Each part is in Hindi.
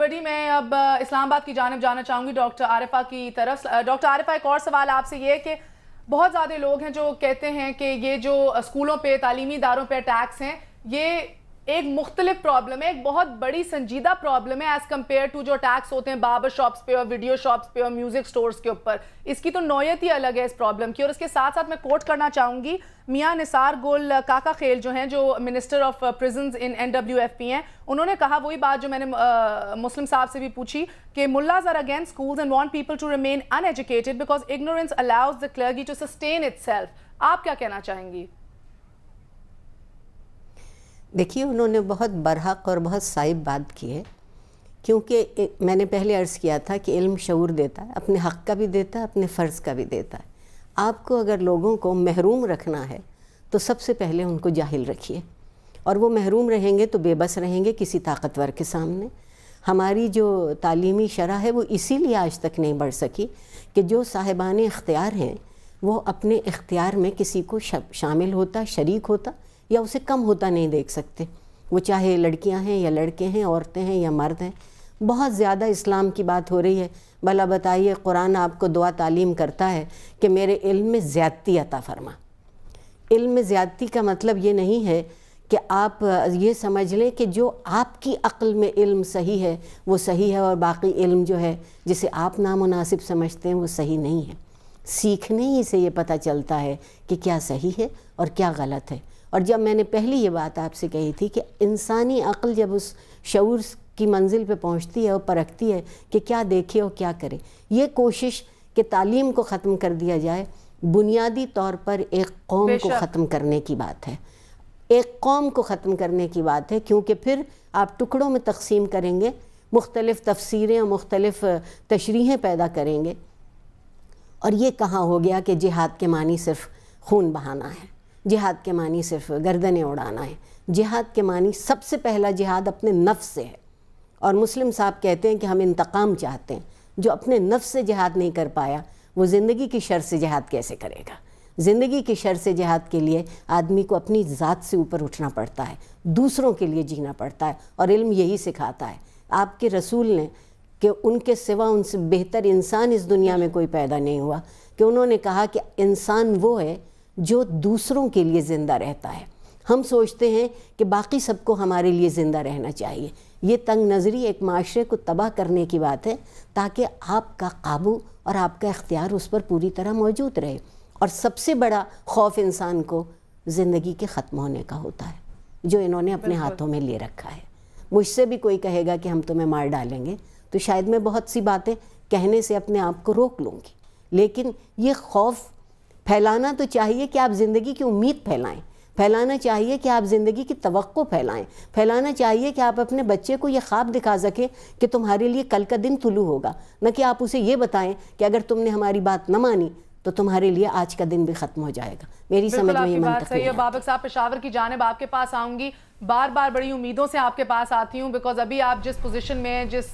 बडी मैं अब इस्लामाबाद की जानब जाना चाहूँगी डॉक्टर आरिफा की तरफ डॉक्टर आरिफा एक और सवाल आपसे ये कि बहुत ज़्यादा लोग हैं जो कहते हैं कि ये जो स्कूलों पे तालीमी इदारों पर अटैक्स हैं ये एक मुख्तलिफ प्रॉब्लम है एक बहुत बड़ी संजीदा प्रॉब्लम है एज कम्पेयर टू जो टैक्स होते हैं बाबर शॉप्स पे और वीडियो शॉप्स पे और म्यूजिक स्टोर्स के ऊपर इसकी तो नोयत ही अलग है इस प्रॉब्लम की और इसके साथ साथ मैं कोट करना चाहूंगी मियाँ निसार गोल काका खेल जो हैं जो minister of prison in N W F P हैं उन्होंने कहा वही बात जो मैंने आ, मुस्लिम साहब से भी पूछी कि मुलाज are against school and want people to remain uneducated because ignorance allows the clergy to sustain it आप क्या कहना चाहेंगी देखिए उन्होंने बहुत बरहक और बहुत साहिब बात की है क्योंकि मैंने पहले अर्ज़ किया था कि इल्म शूर देता है अपने हक़ का भी देता है अपने फ़र्ज़ का भी देता है आपको अगर लोगों को महरूम रखना है तो सबसे पहले उनको जाहिल रखिए और वो महरूम रहेंगे तो बेबस रहेंगे किसी ताकतवर के सामने हमारी जो तालीमी शरह है वो इसीलिए आज तक नहीं बढ़ सकी कि जो साहिबान इख्तियार हैं वो अपने इख्तियार में किसी को शामिल होता शरीक होता या उसे कम होता नहीं देख सकते वो चाहे लड़कियां हैं या लड़के हैं औरतें हैं या मर्द हैं बहुत ज़्यादा इस्लाम की बात हो रही है भला बताइए कुरान आपको दुआ तालीम करता है कि मेरे इल्म में ज़्यादती अता फरमा इल्म में ज़्यादती का मतलब ये नहीं है कि आप ये समझ लें कि जो आपकी अक्ल में इल्म सही है वो सही है और बाकी इल्म जो है जिसे आप नामनासिब समझते हैं वो सही नहीं है सीखने ही से ये पता चलता है कि क्या सही है और क्या गलत है और जब मैंने पहली ये बात आपसे कही थी कि इंसानी अक्ल जब उस शूर की मंजिल पे पहुंचती है और परखती है कि क्या देखे और क्या करे ये कोशिश कि तालीम को ख़त्म कर दिया जाए बुनियादी तौर पर एक कौम को ख़त्म करने की बात है एक कौम को ख़त्म करने की बात है क्योंकि फिर आप टुकड़ों में तकसीम करेंगे मुख्तलिफ़ तफसीरें और मुख्तलिफ़ तशरीहें पैदा करेंगे और ये कहाँ हो गया कि जिहाद के मानी सिर्फ खून बहाना है जिहाद के मानी सिर्फ गर्दनें उड़ाना है जिहाद के मानी सबसे पहला जिहाद अपने नफ्स से है और मुस्लिम साहब कहते हैं कि हम इंतकाम चाहते हैं जो अपने नफ्स से जिहाद नहीं कर पाया वो ज़िंदगी की शर से जिहाद कैसे करेगा ज़िंदगी की शर से जिहाद के लिए आदमी को अपनी ज़ात से ऊपर उठना पड़ता है दूसरों के लिए जीना पड़ता है और इल्म यही सिखाता है आपके रसूल ने कि उनके सिवा उनसे बेहतर इंसान इस दुनिया में कोई पैदा नहीं हुआ कि उन्होंने कहा कि इंसान वो है जो दूसरों के लिए ज़िंदा रहता है हम सोचते हैं कि बाकी सबको हमारे लिए ज़िंदा रहना चाहिए ये तंग नज़री एक माशरे को तबाह करने की बात है ताकि आपका काबू और आपका इख्तियार उस पर पूरी तरह मौजूद रहे और सबसे बड़ा खौफ इंसान को ज़िंदगी के ख़त्म होने का होता है जो इन्होंने अपने हाथों में ले रखा है मुझसे भी कोई कहेगा कि हम तुम्हें मार डालेंगे तो शायद मैं बहुत सी बातें कहने से अपने आप को रोक लूँगी लेकिन ये खौफ फैलाना तो चाहिए कि आप ज़िंदगी की उम्मीद फैलाएं फैलाना चाहिए कि आप ज़िंदगी की तो फैलाएं फैलाना चाहिए कि आप अपने बच्चे को ये ख्वाब दिखा सकें कि तुम्हारे लिए कल का दिन तुलू होगा न कि आप उसे ये बताएं कि अगर तुमने हमारी बात न मानी तो तुम्हारे लिए आज का दिन भी खत्म हो जाएगा मेरी समझ में ये बात सही है बाबक साहब पेशावर की जानब आपके पास आऊंगी बार बार बड़ी उम्मीदों से आपके पास आती हूँ बिकॉज अभी आप जिस पोजिशन में हैं जिस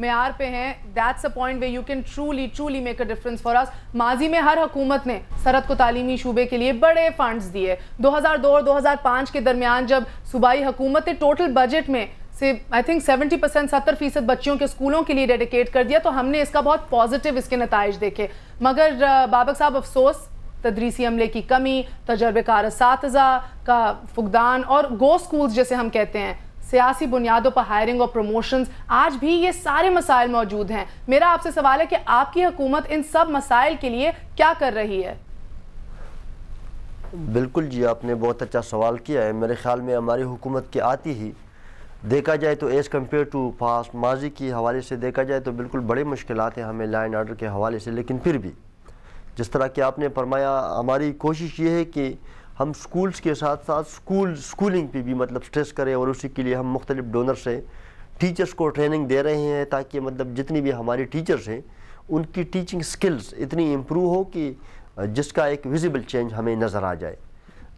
मैार पे हैं that's a point way you can truly truly make a difference for us माजी में हर हकूमत ने सरहद को तालीमी शूबे के लिए बड़े फंड्स दिए 2002 और 2005 के दरमियान जब सूबाई हुकूमत ने टोटल बजट में से आई थिंक 70 परसेंट सत्तर फीसद बच्चियों के स्कूलों के लिए डेडिकेट कर दिया तो हमने इसका बहुत पॉजिटिव इसके नतज देखे मगर बाबक साहब अफसोस तदरीसी अमले की कमी तजर्बेकार इस का फुकदान और गो स्कूल्स जैसे हम कहते हैं सियासी बुनियादों पर हायरिंग और प्रमोशंस आज भी ये सारे मसाइल मौजूद हैं मेरा आपसे सवाल है कि आपकी हुकूमत इन सब मसाइल के लिए क्या कर रही है बिल्कुल जी आपने बहुत अच्छा सवाल किया है मेरे ख्याल में हमारी हुकूमत की आती ही देखा जाए तो एज़ कम्पेयर टू पास माजी के हवाले से देखा जाए तो बिल्कुल बड़ी मुश्किल हैं हमें लाइन आर्डर के हवाले से लेकिन फिर भी जिस तरह कि आपने फरमाया हमारी कोशिश ये है कि हम स्कूल्स के साथ साथ स्कूल स्कूलिंग पे भी मतलब स्ट्रेस करें और उसी के लिए हम मुख्तलिफ डोनर से टीचर्स को ट्रेनिंग दे रहे हैं ताकि मतलब जितनी भी हमारी टीचर्स हैं उनकी टीचिंग स्किल्स इतनी इम्प्रूव हो कि जिसका एक विजिबल चेंज हमें नज़र आ जाए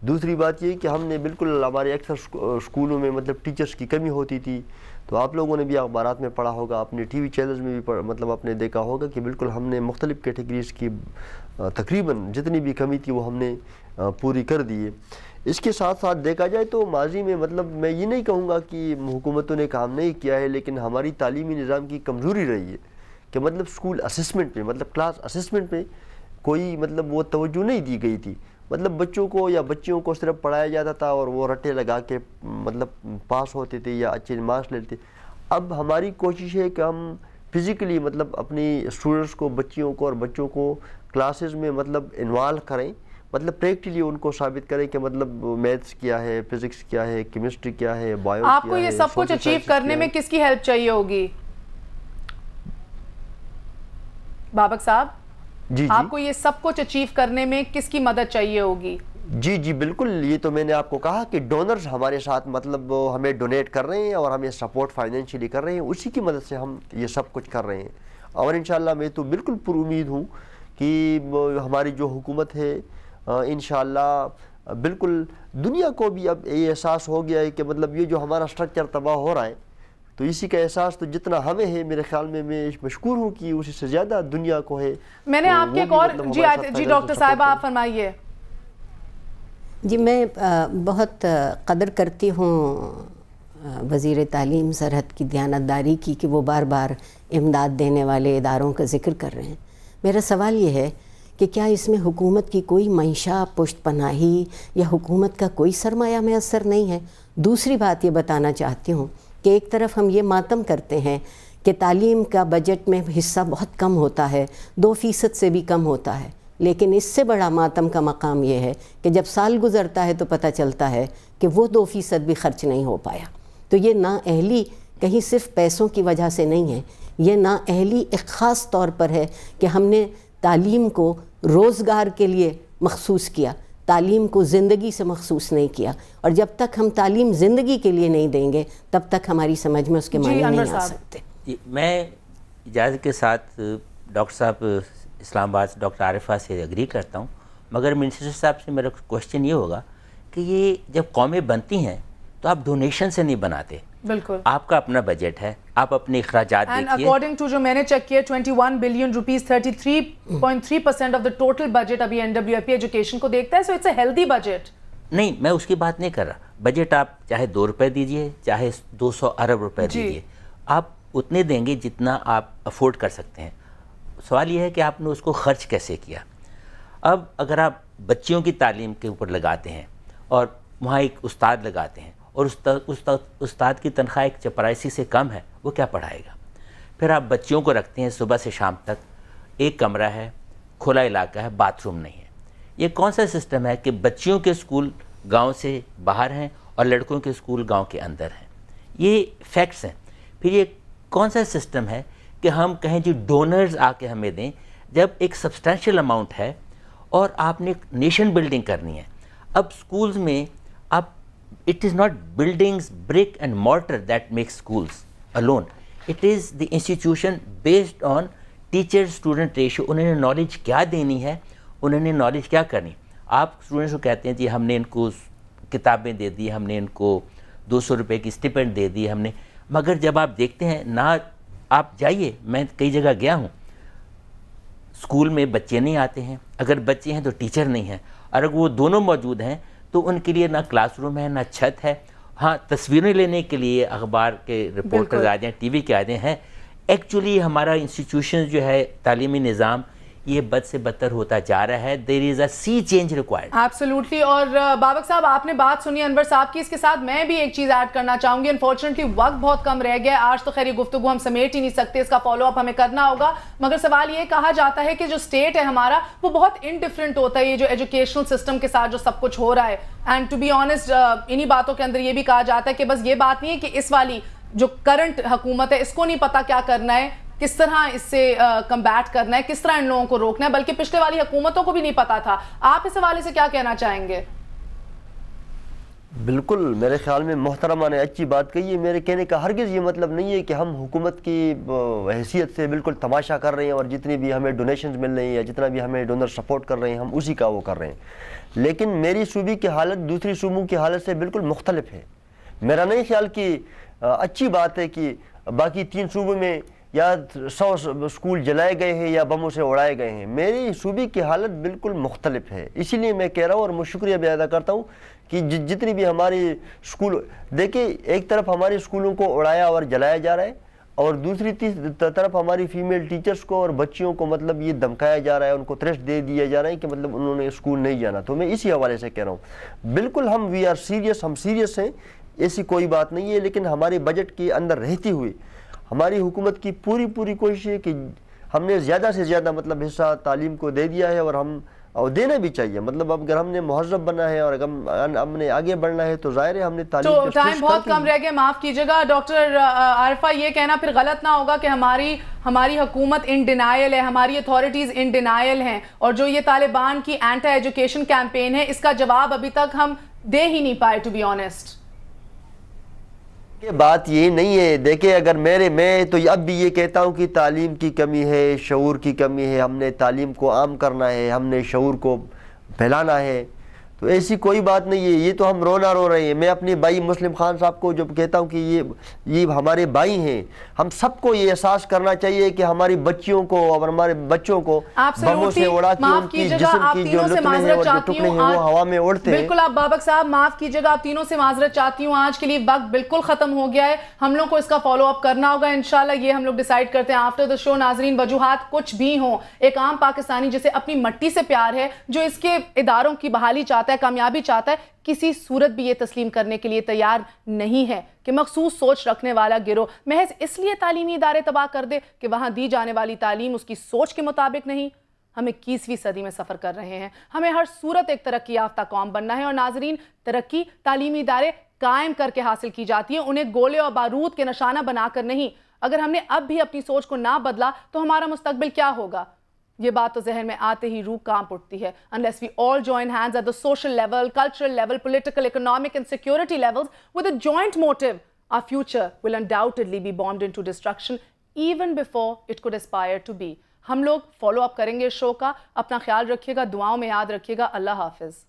दूसरी बात ये कि हमने बिल्कुल हमारे अक्सर स्कूलों में मतलब टीचर्स की कमी होती थी तो आप लोगों ने भी अखबार में पढ़ा होगा अपने टी वी चैनल्स में भी मतलब आपने देखा होगा कि बिल्कुल हमने मुख्तलिफ़ कैटेगरीज़ की तकरीबन जितनी भी कमी थी वो हमने पूरी कर दी है इसके साथ साथ देखा जाए तो माजी में मतलब मैं ये नहीं कहूँगा कि हुकूमतों ने काम नहीं किया है लेकिन हमारी तालीमी निज़ाम की कमज़ोरी रही है कि मतलब स्कूल असेसमेंट में मतलब क्लास असेसमेंट में कोई मतलब वो तोज्जो नहीं दी गई थी मतलब बच्चों को या बच्चियों को सिर्फ पढ़ाया जाता था और वो रटे लगा के मतलब पास होते थे या अच्छे मार्क्स लेते अब हमारी कोशिश है कि हम फिज़िकली मतलब अपनी स्टूडेंट्स को बच्चियों को और बच्चों को क्लासेस में मतलब इन्वाल्व करें मतलब प्रैक्टिकली उनको साबित करें कि मतलब मैथ्स क्या है फिजिक्स क्या है केमिस्ट्री क्या है बायो आपको ये सब कुछ अचीव करने में किसकी हेल्प चाहिए होगी बाबक साहब जी आपको ये सब कुछ अचीव करने में किसकी मदद चाहिए होगी जी जी बिल्कुल ये तो मैंने आपको कहा कि डोनर्स हमारे साथ मतलब हमें डोनेट कर रहे हैं और हमें सपोर्ट फाइनेंशियली कर रहे हैं उसी की मदद से हम ये सब कुछ कर रहे हैं और इन मैं तो बिल्कुल पुर उम्मीद हूँ कि हमारी जो हुकूमत है इन बिल्कुल दुनिया को भी अब ये एहसास हो गया है कि मतलब ये जो हमारा स्ट्रक्चर तबाह हो रहा है तो इसी का एहसास तो जितना हमें है मेरे ख्याल में मैं मशकूर हूँ कि उसी से ज़्यादा दुनिया को है मैंने तो आपके एक और मतलब जी जी डॉक्टर साहब आप फरमाइए जी मैं बहुत कदर करती हूँ वजीर तालीम सरहद की दयानतदारी की कि वो बार बार इमदाद देने वाले इदारों का जिक्र कर रहे हैं मेरा सवाल ये है कि क्या इसमें हुकूमत की कोई मंशा पुष्ट पनाही या हुकूमत का कोई सरमाया मैसर नहीं है दूसरी बात ये बताना चाहती हूँ कि एक तरफ हम ये मातम करते हैं कि तालीम का बजट में हिस्सा बहुत कम होता है दो फ़ीसद से भी कम होता है लेकिन इससे बड़ा मातम का मकाम यह है कि जब साल गुज़रता है तो पता चलता है कि वो दो फ़ीसद भी खर्च नहीं हो पाया तो ये नाअहली कहीं सिर्फ पैसों की वजह से नहीं है ये नाअहली एक ख़ास तौर पर है कि हमने तालीम को रोज़गार के लिए मखसूस किया तालीम को ज़िंदगी से मखसूस नहीं किया और जब तक हम तालीम ज़िंदगी के लिए नहीं देंगे तब तक हमारी समझ में उसके मायने नहीं आ सकते मैं इजाज़त के साथ डॉक्टर साहब इस्लामाबाद डॉक्टर आरिफा से एग्री करता हूँ मगर मिनिस्टर साहब से मेरा क्वेश्चन ये होगा कि ये जब कौमें बनती हैं तो आप डोनेशन से नहीं बनाते बिल्कुल आपका अपना बजट है आप अपने अखराज अकॉर्डिंग टू जो मैंने चेक किया 21 billion rupees 33.3 percent of the total budget अभी एनडब्ल्यूएफपी एजुकेशन को देखता है so it's a healthy budget नहीं मैं उसकी बात नहीं कर रहा बजट आप चाहे दो रुपए दीजिए चाहे 200 अरब रुपए दीजिए आप उतने देंगे जितना आप अफोर्ड कर सकते हैं सवाल यह है कि आपने उसको खर्च कैसे किया अब अगर आप बच्चियों की तालीम के ऊपर लगाते हैं और वहाँ एक उस्ताद लगाते हैं और उस्ताद की तनख्वाह एक चपरासी से कम है वो क्या पढ़ाएगा फिर आप बच्चियों को रखते हैं सुबह से शाम तक एक कमरा है खुला इलाका है बाथरूम नहीं है ये कौन सा सिस्टम है कि बच्चियों के स्कूल गांव से बाहर हैं और लड़कों के स्कूल गांव के अंदर हैं ये फैक्ट्स हैं फिर ये कौन सा सिस्टम है कि हम कहें जी डोनर्स आके हमें दें जब एक सब्सटैशल अमाउंट है और आपने नेशन बिल्डिंग करनी है अब स्कूल्स में it is not buildings, brick and mortar that make schools alone. It is the institution based on teacher student ratio उन्होंने नॉलेज क्या देनी है उन्होंने नॉलेज क्या करनी आप स्टूडेंट्स को कहते हैं जी हमने इनको किताबें दे दी हमने इनको दो सौ रुपये की स्टिपेंड दे दी हमने मगर जब आप देखते हैं ना आप जाइए मैं कई जगह गया हूँ स्कूल में बच्चे नहीं आते हैं अगर बच्चे हैं तो टीचर नहीं हैं और अगर वो दोनों मौजूद हैं तो उनके लिए ना क्लासरूम है ना छत है हाँ तस्वीरें लेने के लिए अखबार के रिपोर्टर्स आ जाए टी वी के आ जाए हैं एक्चुअली हमारा इंस्टीट्यूशन जो है तालीमी निज़ाम ये बद से बदतर होता जा रहा है there is a sea change required absolutely और बाबक साहब आपने बात सुनी अनवर साहब की इसके साथ मैं भी एक चीज ऐड करना चाहूंगी अनफॉर्चुनेटली वक्त बहुत कम रह गया आज तो खैर ये गुफ्तु हम समेट ही नहीं सकते इसका फॉलो अप हमें करना होगा मगर सवाल ये कहा जाता है कि जो स्टेट है हमारा वो बहुत इनडिफरेंट होता है ये जो एजुकेशनल सिस्टम के साथ जो सब कुछ हो रहा है एंड टू बी ऑनेस्ट इन्हीं बातों के अंदर ये भी कहा जाता है कि बस ये बात नहीं है कि इस वाली जो करंट हुकूमत है इसको नहीं पता क्या करना है किस तरह इससे कम्बैट करना है किस तरह इन लोगों को रोकना है बल्कि पिछले वाली हुकूमतों को भी नहीं पता था आप इस हवाले से क्या कहना चाहेंगे बिल्कुल मेरे ख्याल में मोहतरमा ने अच्छी बात कही है मेरे कहने का हरगिज़ ये मतलब नहीं है कि हम हुकूमत की हैसियत से बिल्कुल तमाशा कर रहे हैं और जितनी भी हमें डोनेशन मिल रही है जितना भी हमें डोनर सपोर्ट कर रहे हैं हम उसी का वो कर रहे हैं लेकिन मेरी सूबे की हालत दूसरी सूबों की हालत से बिल्कुल मुख्तलिफ है मेरा नहीं ख्याल कि अच्छी बात है कि बाकी तीन सूबों में या सौ स्कूल जलाए गए हैं या बमों से उड़ाए गए हैं मेरी सूबे की हालत बिल्कुल मुख्तलिफ है इसीलिए मैं कह रहा हूँ और मैं शुक्रिया भी अदा करता हूँ कि जितनी भी हमारी स्कूल देखिए एक तरफ हमारे स्कूलों को उड़ाया और जलाया जा रहा है और दूसरी तरफ हमारी फीमेल टीचर्स को और बच्चियों को मतलब ये धमकाया जा रहा है उनको थ्रेस्ट दे दिया जा रहा है कि मतलब उन्होंने स्कूल नहीं जाना तो मैं इसी हवाले से कह रहा हूँ बिल्कुल हम वी आर सीरियस हम सीरियस हैं ऐसी कोई बात नहीं है लेकिन हमारे बजट के अंदर रहती हुई हमारी हुकूमत की पूरी पूरी कोशिश है कि हमने ज़्यादा से ज़्यादा मतलब हिस्सा तालीम को दे दिया है और हम और देना भी चाहिए मतलब अब अगर हमने महजब बना है और अगर हमने आगे बढ़ना है तो जाहिर है हमने तो टाइम बहुत कम रह गया माफ कीजिएगा डॉक्टर आरफा ये कहना फिर गलत ना होगा कि हमारी हमारी हुकूमत इन डिनाइल है हमारी अथॉरिटीज़ इन डिनाइल हैं और जो ये तालिबान की एंटी एजुकेशन कैंपेन है इसका जवाब अभी तक हम दे ही नहीं पाए टू बी ऑनेस्ट के बात ये नहीं है देखे अगर मेरे मैं तो अब भी ये कहता हूँ कि तालीम की कमी है शूर की कमी है हमने तालीम को आम करना है हमने शूर को फैलाना है तो ऐसी कोई बात नहीं है ये तो हम रोना रो रहे हैं मैं अपने भाई मुस्लिम खान साहब को जब कहता हूँ कि ये ये हमारे भाई हैं हम सबको ये एहसास करना चाहिए कि हमारी बच्चियों को और हमारे बच्चों को बमों से उड़ा के उनकी जिस्म की जो हैं और जो हैं वो हवा में उड़ते हैं बिल्कुल आप बाबक साहब माफ कीजिएगा आप तीनों से माजरत चाहती हूँ आज के लिए वक्त बिल्कुल खत्म हो गया है हम लोग को इसका फॉलो अप करना होगा इनशाला ये हम लोग डिसाइड करते हैं आफ्टर द शो नाजरीन वजूहत कुछ भी हों एक आम पाकिस्तानी जिसे अपनी मट्टी से प्यार है जो इसके इदारों की बहाली चाहते चाहता है कामयाबी चाहता है किसी सूरत भी ये तस्लीम करने के लिए तैयार नहीं है कि मखसूस सोच रखने वाला गिरोह महज इसलिए तालीमी इदारे तबाह कर दे कि वहाँ दी जाने वाली तालीम उसकी सोच के मुताबिक नहीं हम इक्कीसवीं सदी में सफ़र कर रहे हैं हमें हर सूरत एक तरक्की याफ्ता कौम बनना है और नाजरीन तरक्की तालीमी इदारे कायम करके हासिल की जाती है उन्हें गोले और बारूद के निशाना बनाकर नहीं अगर हमने अब भी अपनी सोच को ना बदला तो हमारा मुस्तबिल क्या होगा ये बात तो जहन में आते ही रूह कांप उठती है unless we all join hands at the social level cultural level political economic and security levels with a joint motive our future will undoubtedly be bound to destruction even before it could aspire to be हम लोग फॉलो अप करेंगे शो का अपना ख्याल रखिएगा दुआओं में याद रखिएगा अल्लाह हाफिज़